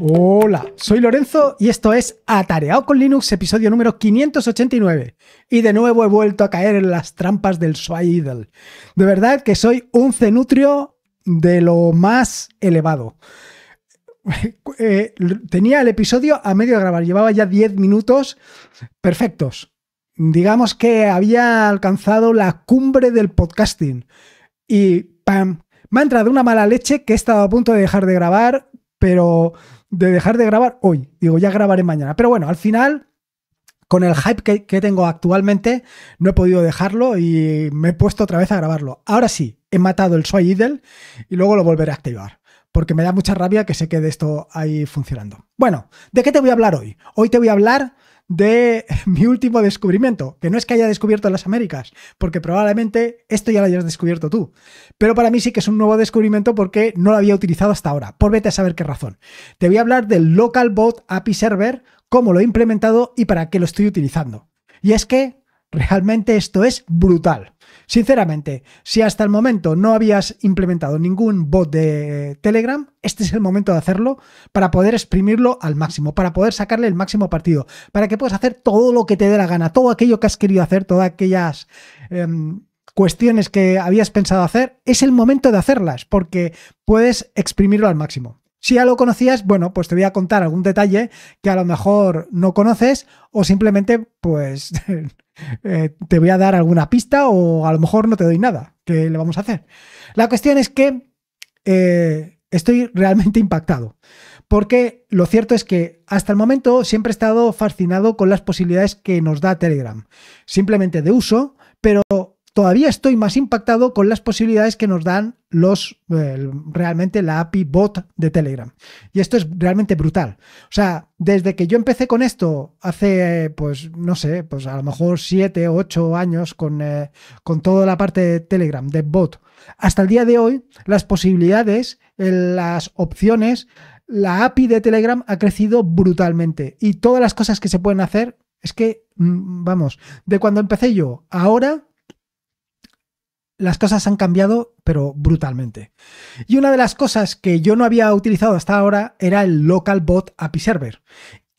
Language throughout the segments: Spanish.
Hola, soy Lorenzo y esto es Atareado con Linux, episodio número 589. Y de nuevo he vuelto a caer en las trampas del Swaidel. De verdad que soy un cenutrio de lo más elevado. Eh, tenía el episodio a medio de grabar, llevaba ya 10 minutos perfectos. Digamos que había alcanzado la cumbre del podcasting. Y ¡pam! Me ha entrado una mala leche que he estado a punto de dejar de grabar pero de dejar de grabar hoy. Digo, ya grabaré mañana. Pero bueno, al final, con el hype que, tengo actualmente, no he podido dejarlo y me he puesto otra vez a grabarlo. Ahora sí, he matado el Soy Idle y luego lo volveré a activar. Porque me da mucha rabia que se quede esto ahí funcionando. Bueno, ¿de qué te voy a hablar hoy? Hoy te voy a hablar de mi último descubrimiento, que no es que haya descubierto las Américas, porque probablemente esto ya lo hayas descubierto tú. Pero para mí sí que es un nuevo descubrimiento porque no lo había utilizado hasta ahora, por pues vete a saber qué razón. Te voy a hablar del Local Bot API Server, cómo lo he implementado y para qué lo estoy utilizando. Y es que realmente esto es brutal. Sinceramente, si hasta el momento no habías implementado ningún bot de Telegram, este es el momento de hacerlo para poder exprimirlo al máximo, para poder sacarle el máximo partido, para que puedas hacer todo lo que te dé la gana, todo aquello que has querido hacer, todas aquellas... Em, cuestiones que habías pensado hacer, es el momento de hacerlas, porque puedes exprimirlo al máximo. Si ya lo conocías, bueno, pues te voy a contar algún detalle que a lo mejor no conoces o simplemente pues Eh, te voy a dar alguna pista o a lo mejor no te doy nada. ¿Qué le vamos a hacer? La cuestión es que eh, estoy realmente impactado. Porque lo cierto es que hasta el momento siempre he estado fascinado con las posibilidades que nos da Telegram. Simplemente de uso, pero todavía estoy más impactado con las posibilidades que nos dan los eh, realmente la API bot de Telegram. Y esto es realmente brutal. O sea, desde que yo empecé con esto hace, pues no sé, pues a lo mejor 7 8 años con, eh, con toda la parte de Telegram, de bot, hasta el día de hoy, las posibilidades, eh, las opciones, la API de Telegram ha crecido brutalmente. Y todas las cosas que se pueden hacer, es que, mm, vamos, de cuando empecé yo, ahora las cosas han cambiado, pero brutalmente. Y una de las cosas que yo no había utilizado hasta ahora era el local bot API Server.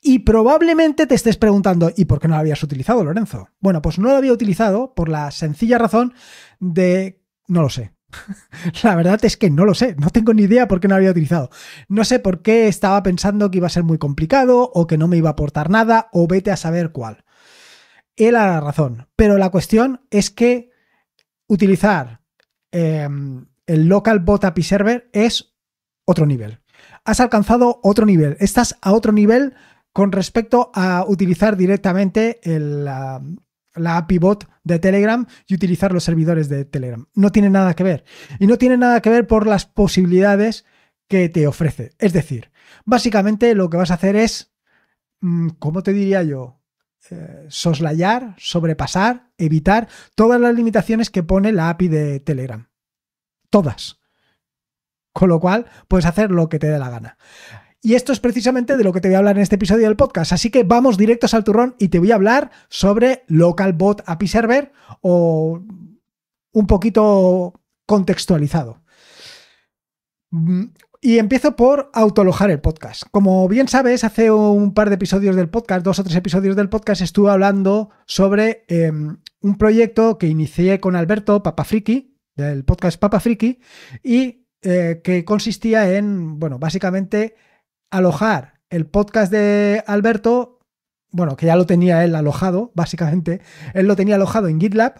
Y probablemente te estés preguntando, ¿y por qué no lo habías utilizado, Lorenzo? Bueno, pues no lo había utilizado por la sencilla razón de... no lo sé. La verdad es que no lo sé, no tengo ni idea por qué no lo había utilizado. No sé por qué estaba pensando que iba a ser muy complicado o que no me iba a aportar nada o vete a saber cuál. Era la razón, pero la cuestión es que utilizar em, el local bot API server es otro nivel. Has alcanzado otro nivel. Estás a otro nivel con respecto a utilizar directamente la, la, API bot de Telegram y utilizar los servidores de Telegram. No tiene nada que ver. Y no tiene nada que ver por las posibilidades que te ofrece. Es decir, básicamente lo que vas a hacer es, mm, ¿cómo te diría yo? Eh, soslayar, sobrepasar, evitar todas las limitaciones que pone la API de Telegram. Todas. Con lo cual, puedes hacer lo que te dé la gana. Y esto es precisamente de lo que te voy a hablar en este episodio del podcast. Así que vamos directos al turrón y te voy a hablar sobre Local Bot API Server o un poquito contextualizado. Mm, y empiezo por autoalojar el podcast. Como bien sabes, hace un par de episodios del podcast, dos o tres episodios del podcast, estuve hablando sobre em, un proyecto que inicié con Alberto, Papa Friki, del podcast Papa Friki, y eh, que consistía en, bueno, básicamente alojar el podcast de Alberto bueno, que ya lo tenía él alojado, básicamente, él lo tenía alojado en GitLab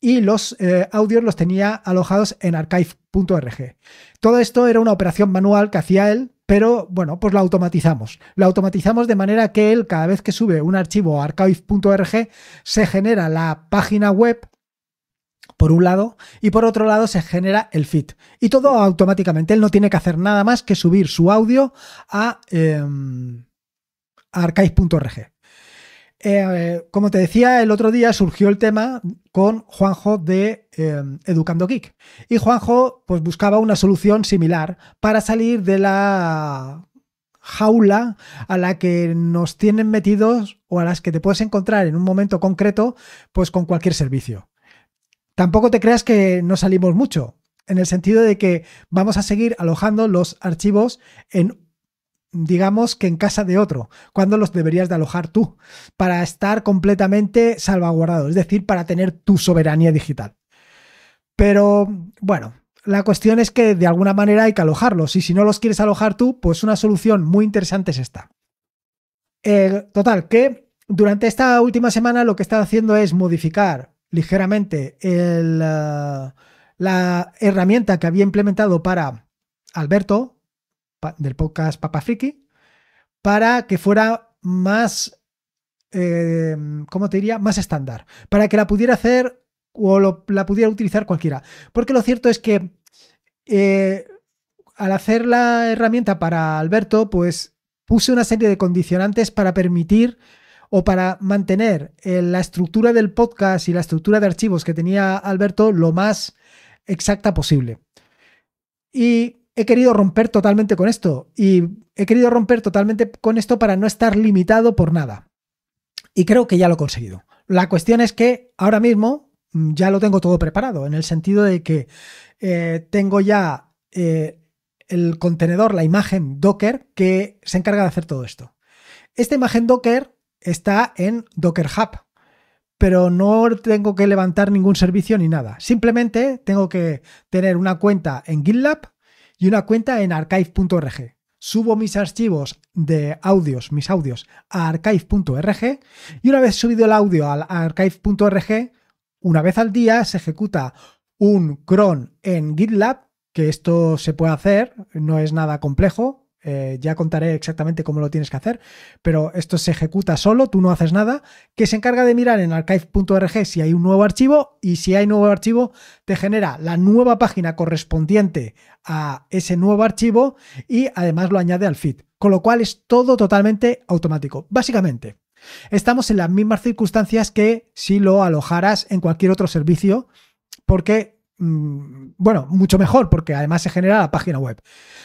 y los eh, audios los tenía alojados en archive.org. Todo esto era una operación manual que hacía él, pero bueno, pues la automatizamos. La automatizamos de manera que él cada vez que sube un archivo a archive.org se genera la página web por un lado, y por otro lado se genera el feed. Y todo automáticamente. Él no tiene que hacer nada más que subir su audio a, em, a archive.org. Eh, como te decía, el otro día surgió el tema con Juanjo de eh, Educando Geek. Y Juanjo pues, buscaba una solución similar para salir de la jaula a la que nos tienen metidos o a las que te puedes encontrar en un momento concreto, pues con cualquier servicio. Tampoco te creas que no salimos mucho, en el sentido de que vamos a seguir alojando los archivos en digamos que en casa de otro, cuando los deberías de alojar tú, para estar completamente salvaguardado, es decir, para tener tu soberanía digital. Pero bueno, la cuestión es que de alguna manera hay que alojarlos y si no los quieres alojar tú, pues una solución muy interesante es esta. Eh, total, que durante esta última semana lo que he estado haciendo es modificar ligeramente eh, la herramienta que había implementado para Alberto, del podcast Papa Friki, para que fuera más, em, ¿cómo te diría? Más estándar, para que la pudiera hacer o la pudiera utilizar cualquiera. Porque lo cierto es que eh, al hacer la herramienta para Alberto, pues puse una serie de condicionantes para permitir o para mantener eh, la estructura del podcast y la estructura de archivos que tenía Alberto lo más exacta posible. Y he querido romper totalmente con esto y he querido romper totalmente con esto para no estar limitado por nada. Y creo que ya lo he conseguido. La cuestión es que ahora mismo mm, ya lo tengo todo preparado, en el sentido de que eh, tengo ya eh, el contenedor, la imagen Docker, que se encarga de hacer todo esto. Esta imagen Docker está en Docker Hub, pero no tengo que levantar ningún servicio ni nada. Simplemente tengo que tener una cuenta en GitLab y una cuenta en archive.org. Subo mis archivos de audios, mis audios, a archive.org y una vez subido el audio al archive.org, una vez al día se ejecuta un cron en GitLab, que esto se puede hacer, no es nada complejo, eh, ya contaré exactamente cómo lo tienes que hacer, pero esto se ejecuta solo, tú no haces nada, que se encarga de mirar en archive.org si hay un nuevo archivo y si hay nuevo archivo te genera la nueva página correspondiente a ese nuevo archivo y además lo añade al feed, con lo cual es todo totalmente automático. Básicamente, estamos en las mismas circunstancias que si lo alojaras en cualquier otro servicio porque Mm, bueno, mucho mejor porque además se genera la página web.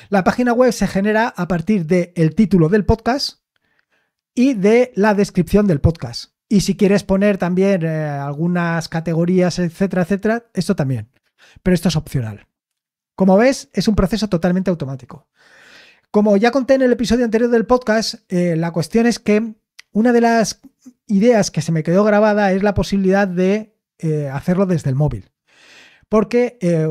La página web se genera a partir del título del podcast y de la descripción del podcast. Y si quieres poner también eh, algunas categorías, etcétera, etcétera, esto también. Pero esto es opcional. Como ves, es un proceso totalmente automático. Como ya conté en el episodio anterior del podcast, eh, la cuestión es que una de las ideas que se me quedó grabada es la posibilidad de eh, hacerlo desde el móvil porque eh,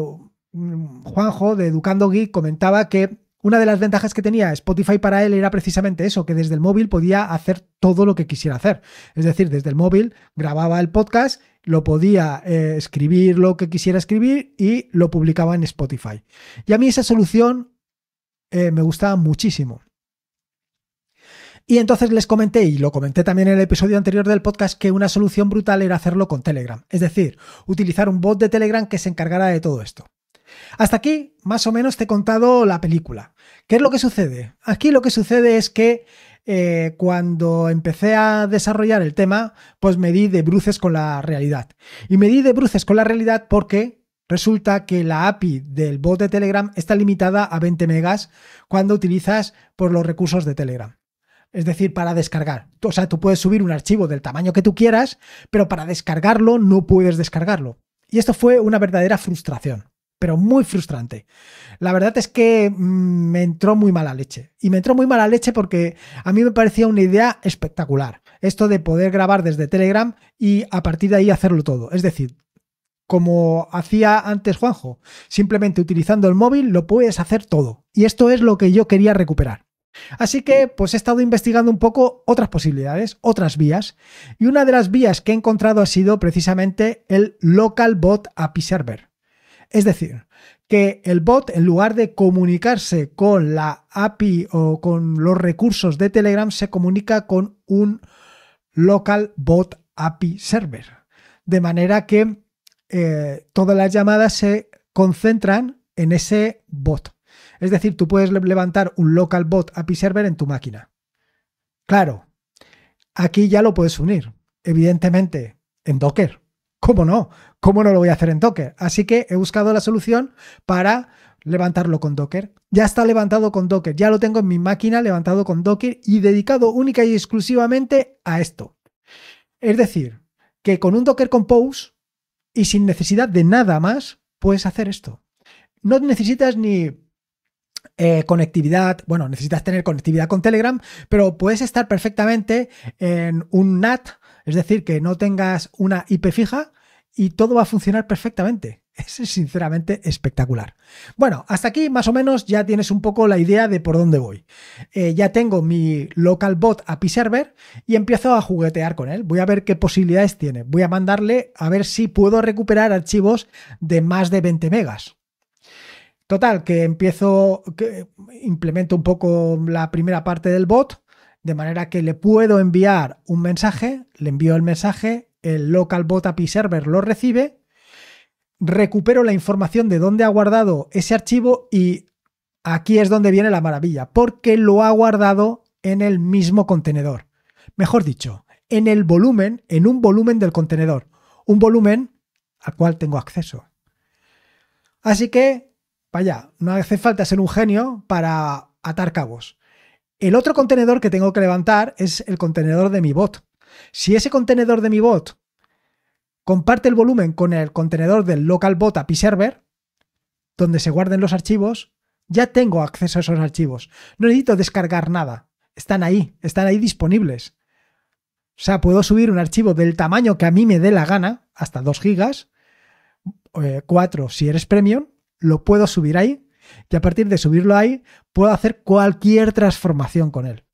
Juanjo de Educando Geek comentaba que una de las ventajas que tenía Spotify para él era precisamente eso, que desde el móvil podía hacer todo lo que quisiera hacer. Es decir, desde el móvil grababa el podcast, lo podía eh, escribir lo que quisiera escribir y lo publicaba en Spotify. Y a mí esa solución eh, me gustaba muchísimo. Y entonces les comenté, y lo comenté también en el episodio anterior del podcast, que una solución brutal era hacerlo con Telegram, es decir, utilizar un bot de Telegram que se encargara de todo esto. Hasta aquí, más o menos, te he contado la película. ¿Qué es lo que sucede? Aquí lo que sucede es que eh, cuando empecé a desarrollar el tema, pues me di de bruces con la realidad. Y me di de bruces con la realidad porque resulta que la API del bot de Telegram está limitada a 20 megas cuando utilizas por los recursos de Telegram es decir, para descargar. O sea, tú puedes subir un archivo del tamaño que tú quieras, pero para descargarlo no puedes descargarlo. Y esto fue una verdadera frustración, pero muy frustrante. La verdad es que mm, me entró muy mala leche. Y me entró muy mala leche porque a mí me parecía una idea espectacular. Esto de poder grabar desde Telegram y a partir de ahí hacerlo todo. Es decir, como hacía antes Juanjo, simplemente utilizando el móvil lo puedes hacer todo. Y esto es lo que yo quería recuperar. Así que pues he estado investigando un poco otras posibilidades, otras vías, y una de las vías que he encontrado ha sido precisamente el local bot API server. Es decir, que el bot en lugar de comunicarse con la API o con los recursos de Telegram se comunica con un local bot API server. De manera que eh, todas las llamadas se concentran en ese bot. Es decir, tú puedes levantar un local bot API server en tu máquina. Claro, aquí ya lo puedes unir, evidentemente, en Docker. ¿Cómo no? ¿Cómo no lo voy a hacer en Docker? Así que he buscado la solución para levantarlo con Docker. Ya está levantado con Docker, ya lo tengo en mi máquina levantado con Docker y dedicado única y exclusivamente a esto. Es decir, que con un Docker Compose y sin necesidad de nada más, puedes hacer esto. No necesitas ni eh, conectividad, bueno, necesitas tener conectividad con Telegram, pero puedes estar perfectamente en un NAT, es decir, que no tengas una IP fija y todo va a funcionar perfectamente. Es sinceramente espectacular. Bueno, hasta aquí más o menos ya tienes un poco la idea de por dónde voy. Eh, ya tengo mi local bot API server y empiezo a juguetear con él. Voy a ver qué posibilidades tiene. Voy a mandarle a ver si puedo recuperar archivos de más de 20 megas. Total, que empiezo, que implemento un poco la primera parte del bot, de manera que le puedo enviar un mensaje, le envío el mensaje, el local bot API server lo recibe, recupero la información de dónde ha guardado ese archivo y aquí es donde viene la maravilla, porque lo ha guardado en el mismo contenedor. Mejor dicho, en el volumen, en un volumen del contenedor, un volumen al cual tengo acceso. Así que Vaya, no hace falta ser un genio para atar cabos. El otro contenedor que tengo que levantar es el contenedor de mi bot. Si ese contenedor de mi bot comparte el volumen con el contenedor del local bot API server, donde se guarden los archivos, ya tengo acceso a esos archivos. No necesito descargar nada. Están ahí, están ahí disponibles. O sea, puedo subir un archivo del tamaño que a mí me dé la gana, hasta 2 gigas, 4 eh, si eres premium, lo puedo subir ahí y a partir de subirlo ahí puedo hacer cualquier transformación con él.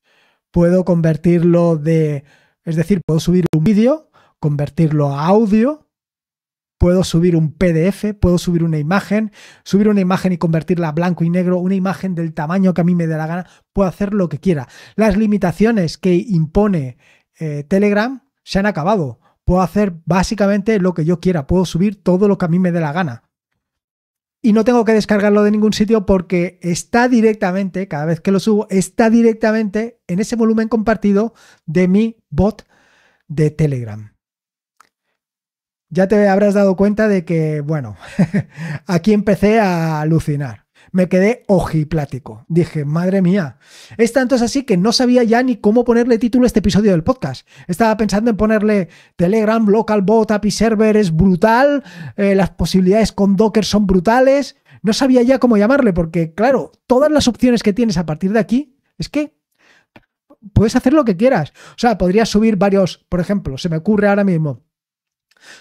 Puedo convertirlo de, es decir, puedo subir un vídeo, convertirlo a audio, puedo subir un PDF, puedo subir una imagen, subir una imagen y convertirla a blanco y negro, una imagen del tamaño que a mí me dé la gana, puedo hacer lo que quiera. Las limitaciones que impone eh, Telegram se han acabado. Puedo hacer básicamente lo que yo quiera, puedo subir todo lo que a mí me dé la gana y no tengo que descargarlo de ningún sitio porque está directamente, cada vez que lo subo, está directamente en ese volumen compartido de mi bot de Telegram. Ya te habrás dado cuenta de que, bueno, aquí empecé a alucinar me quedé ojiplático. Dije, madre mía. Es tanto es así que no sabía ya ni cómo ponerle título a este episodio del podcast. Estaba pensando en ponerle Telegram, Local Bot, API Server es brutal, eh, las posibilidades con Docker son brutales. No sabía ya cómo llamarle, porque claro, todas las opciones que tienes a partir de aquí es que puedes hacer lo que quieras. O sea, podrías subir varios, por ejemplo, se me ocurre ahora mismo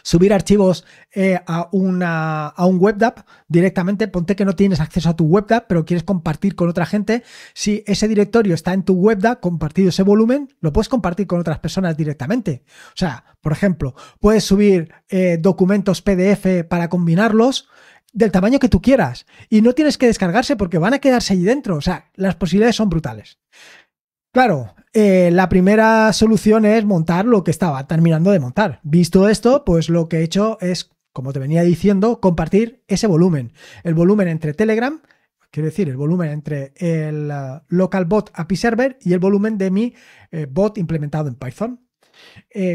subir archivos eh, a, una, a un webdap directamente, ponte que no tienes acceso a tu webdap pero quieres compartir con otra gente, si ese directorio está en tu webdap compartido ese volumen, lo puedes compartir con otras personas directamente. O sea, por ejemplo, puedes subir eh, documentos PDF para combinarlos del tamaño que tú quieras y no tienes que descargarse porque van a quedarse allí dentro. O sea, las posibilidades son brutales. Claro, eh, la primera solución es montar lo que estaba terminando de montar. Visto esto, pues lo que he hecho es, como te venía diciendo, compartir ese volumen. El volumen entre Telegram, quiero decir, el volumen entre el eh, local bot API server y el volumen de mi eh, bot implementado en Python.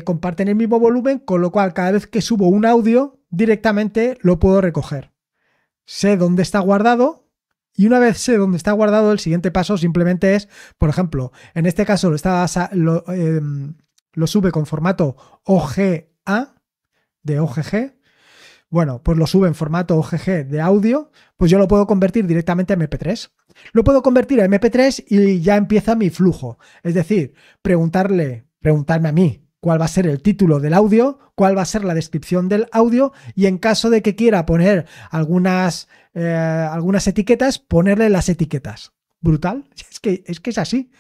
comparten el mismo volumen, con lo cual cada vez que subo un audio, directamente lo puedo recoger. Sé dónde está guardado, y una vez sé eh, dónde está guardado, el siguiente paso simplemente es, por ejemplo, en este caso lo, em, sube con formato OGA de OGG. Bueno, pues lo sube en formato OGG de audio, pues yo lo puedo convertir directamente a MP3. Lo puedo convertir a MP3 y ya empieza mi flujo. Es decir, preguntarle, preguntarme a mí, cuál va a ser el título del audio, cuál va a ser la descripción del audio y en caso de que quiera poner algunas, eh, algunas etiquetas, ponerle las etiquetas. Brutal, es que, es que es así.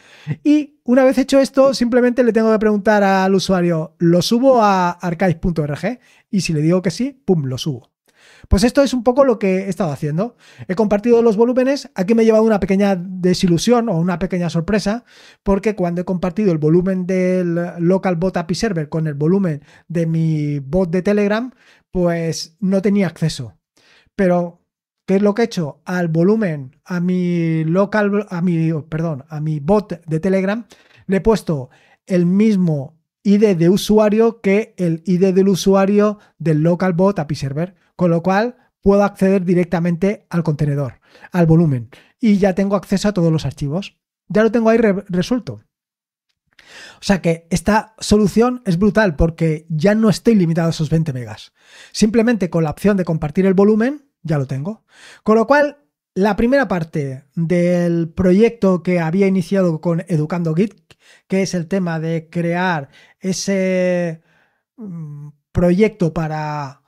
Y una vez hecho esto, simplemente le tengo que preguntar al usuario, ¿lo subo a archive.org? Y si le digo que sí, ¡pum!, lo subo. Pues esto es un poco lo que he estado haciendo. He compartido los volúmenes, aquí me he llevado una pequeña desilusión o una pequeña sorpresa, porque cuando he compartido el volumen del local bot API server con el volumen de mi bot de Telegram, pues no tenía acceso. Pero ¿Qué es lo que he hecho? Al volumen, a mi local, a mi, oh, perdón, a mi bot de Telegram, le he puesto el mismo ID de usuario que el ID del usuario del local bot API server con lo cual puedo acceder directamente al contenedor, al volumen, y ya tengo acceso a todos los archivos. Ya lo tengo ahí resuelto. O sea que esta solución es brutal porque ya no estoy limitado a esos 20 megas. Simplemente con la opción de compartir el volumen, ya lo tengo. Con lo cual, la primera parte del proyecto que había iniciado con Educando Git, que es el tema de crear ese mm, proyecto para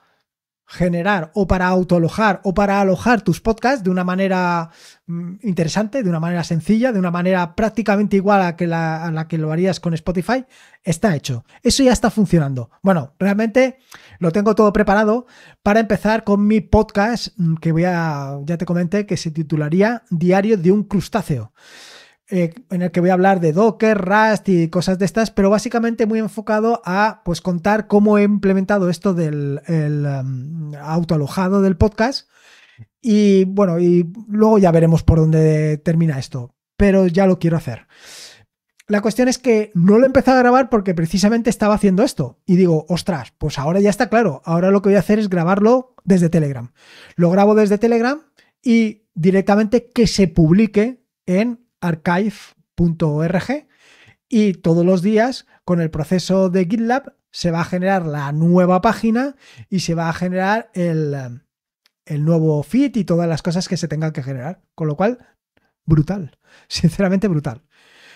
generar o para autoalojar o para alojar tus podcasts de una manera mm, interesante, de una manera sencilla, de una manera prácticamente igual a, la, a la que lo harías con Spotify, está hecho. Eso ya está funcionando. Bueno, realmente lo tengo todo preparado para empezar con mi podcast mm, que voy a, ya te comenté, que se titularía Diario de un crustáceo. Eh, en el que voy a hablar de Docker, Rust y cosas de estas, pero básicamente muy enfocado a pues contar cómo he implementado esto del em, autoalojado del podcast. Y bueno, y luego ya veremos por dónde termina esto, pero ya lo quiero hacer. La cuestión es que no lo he empezado a grabar porque precisamente estaba haciendo esto. Y digo, ostras, pues ahora ya está claro. Ahora lo que voy a hacer es grabarlo desde Telegram. Lo grabo desde Telegram y directamente que se publique en archive.org y todos los días con el proceso de GitLab se va a generar la nueva página y se va a generar el, nuevo feed y todas las cosas que se tengan que generar. Con lo cual, brutal, sinceramente brutal.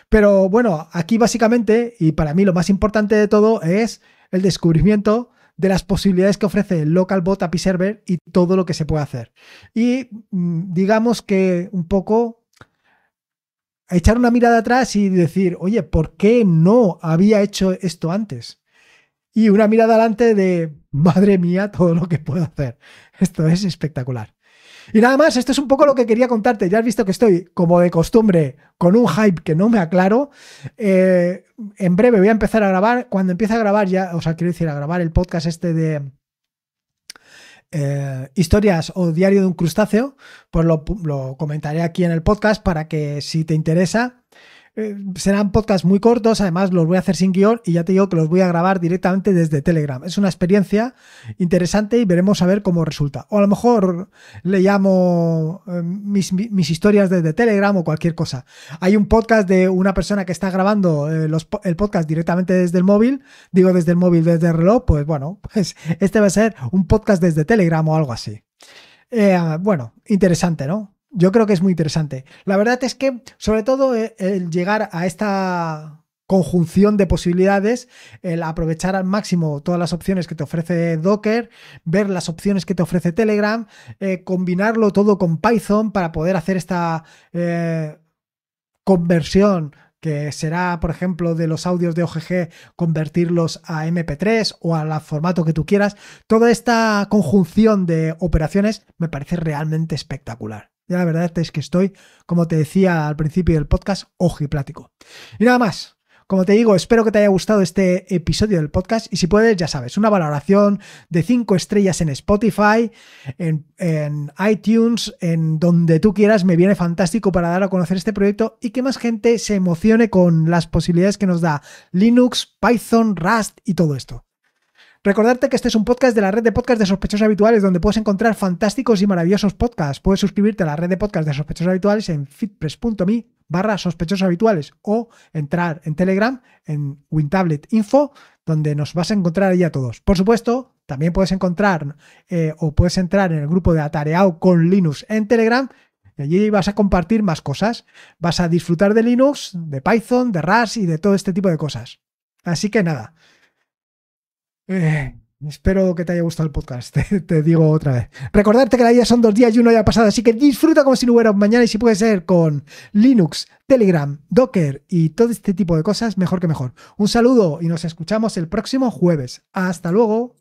Pero bueno, aquí básicamente, y para mí lo más importante de todo es el descubrimiento de las posibilidades que ofrece el LocalBot API Server y todo lo que se puede hacer. Y mm, digamos que un poco echar una mirada atrás y decir, oye, ¿por qué no había hecho esto antes? Y una mirada adelante de, madre mía, todo lo que puedo hacer. Esto es espectacular. Y nada más, esto es un poco lo que quería contarte. Ya has visto que estoy, como de costumbre, con un hype que no me aclaro. Eh, en breve voy a empezar a grabar. Cuando empiece a grabar, ya, o sea, quiero decir, a grabar el podcast este de, eh, historias o diario de un crustáceo, pues lo comentaré aquí en el podcast para que si te interesa, eh, serán podcasts muy cortos, además los voy a hacer sin guión y ya te digo que los voy a grabar directamente desde Telegram. Es una experiencia interesante y veremos a ver cómo resulta. O a lo mejor le llamo eh, mis, historias desde Telegram o cualquier cosa. Hay un podcast de una persona que está grabando eh, el podcast directamente desde el móvil, digo desde el móvil, desde el reloj, pues bueno, pues este va a ser un podcast desde Telegram o algo así. bueno, interesante, ¿no? yo creo que es muy interesante. La verdad es que, sobre todo, e, el llegar a esta conjunción de posibilidades, el aprovechar al máximo todas las opciones que te ofrece Docker, ver las opciones que te ofrece Telegram, eh, combinarlo todo con Python para poder hacer esta eh, conversión que será, por ejemplo, de los audios de OGG, convertirlos a MP3 o al formato que tú quieras. Toda esta conjunción de operaciones me parece realmente espectacular. Ya la verdad es que estoy, como te decía al principio del podcast, plático. Y nada más. Como te digo, espero que te haya gustado este episodio del podcast y si puedes, ya sabes, una valoración de cinco estrellas en Spotify, en, en, iTunes, en donde tú quieras, me viene fantástico para dar a conocer este proyecto y que más gente se emocione con las posibilidades que nos da Linux, Python, Rust y todo esto. Recordarte que este es un podcast de la red de podcasts de sospechosos habituales donde puedes encontrar fantásticos y maravillosos podcasts. Puedes suscribirte a la red de podcasts de sospechosos habituales en fitpress.me barra sospechosos habituales o entrar en Telegram en WinTablet Info donde nos vas a encontrar ahí a todos. Por supuesto, también puedes encontrar eh, o puedes entrar en el grupo de Atareado con Linux en Telegram y allí vas a compartir más cosas. Vas a disfrutar de Linux, de Python, de RAS y de todo este tipo de cosas. Así que nada, eh, espero que te haya gustado el podcast, te, digo otra vez. Recordarte que la vida son dos días y uno ya ha pasado, así que disfruta como si no hubiera mañana y si puede ser con Linux, Telegram, Docker y todo este tipo de cosas, mejor que mejor. Un saludo y nos escuchamos el próximo jueves. Hasta luego.